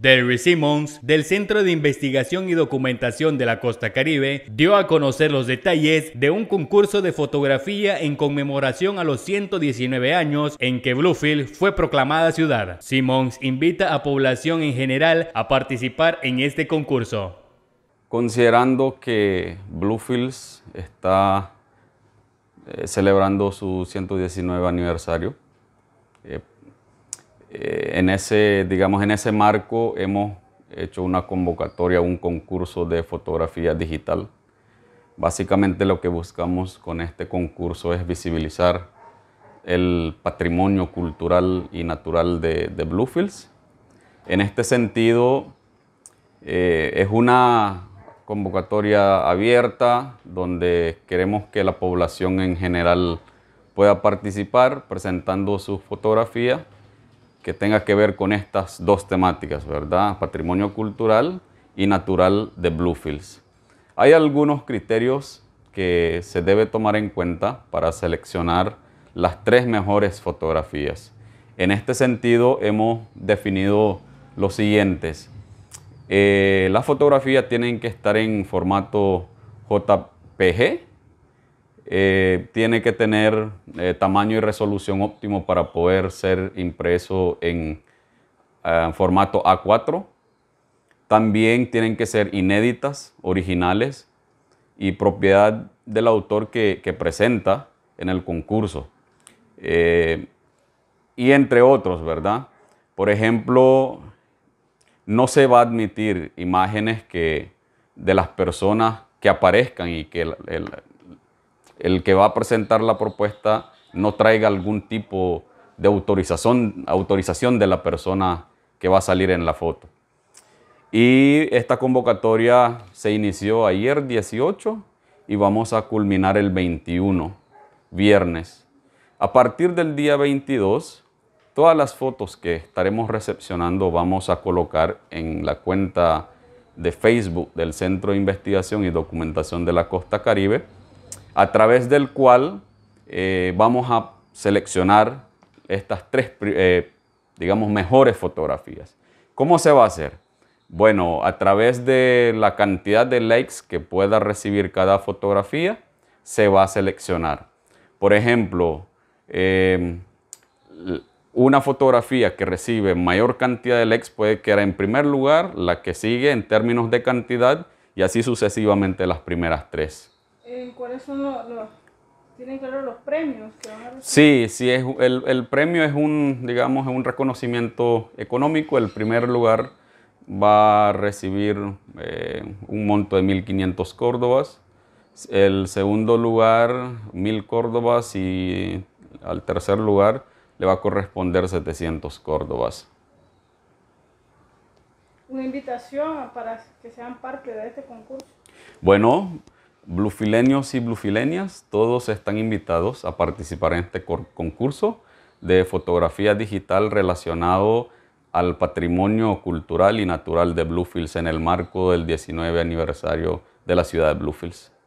Derry Simmons, del Centro de Investigación y Documentación de la Costa Caribe, dio a conocer los detalles de un concurso de fotografía en conmemoración a los 119 años en que Bluefield fue proclamada ciudad. Simmons invita a población en general a participar en este concurso. Considerando que Bluefields está eh, celebrando su 119 aniversario, eh, eh, en, ese, digamos, en ese marco hemos hecho una convocatoria, un concurso de fotografía digital. Básicamente lo que buscamos con este concurso es visibilizar el patrimonio cultural y natural de, Bluefields. En este sentido, eh, es una convocatoria abierta donde queremos que la población en general pueda participar presentando su fotografía que tenga que ver con estas dos temáticas, ¿verdad? Patrimonio cultural y natural de Bluefields. Hay algunos criterios que se debe tomar en cuenta para seleccionar las tres mejores fotografías. En este sentido hemos definido los siguientes. Eh, las fotografías tienen que estar en formato JPG, eh, tiene que tener eh, tamaño y resolución óptimo para poder ser impreso en, eh, formato A4. También tienen que ser inéditas, originales y propiedad del autor que, presenta en el concurso. y entre otros, ¿verdad? Por ejemplo, no se va a admitir imágenes que, de las personas que aparezcan y que el el que va a presentar la propuesta no traiga algún tipo de autorización, de la persona que va a salir en la foto. Y esta convocatoria se inició ayer 18 y vamos a culminar el 21, viernes. A partir del día 22, todas las fotos que estaremos recepcionando vamos a colocar en la cuenta de Facebook del Centro de Investigación y Documentación de la Costa Caribe a través del cual eh, vamos a seleccionar estas tres, eh, digamos, mejores fotografías. ¿Cómo se va a hacer? Bueno, a través de la cantidad de likes que pueda recibir cada fotografía, se va a seleccionar. Por ejemplo, em, una fotografía que recibe mayor cantidad de likes puede quedar en primer lugar, la que sigue en términos de cantidad y así sucesivamente las primeras tres. Eh, cuáles son los, tienen claro los premios que van a recibir? Sí, sí, es, el, premio es un, digamos, un reconocimiento económico. El primer lugar va a recibir eh, un monto de 1.500 córdobas. El segundo lugar, 1.000 córdobas y al tercer lugar le va a corresponder 700 córdobas. Una invitación para que sean parte de este concurso. Bueno, blufileños y bluefilenias, todos están invitados a participar en este concurso de fotografía digital relacionado al patrimonio cultural y natural de Bluefields en el marco del 19 aniversario de la ciudad de Bluefields.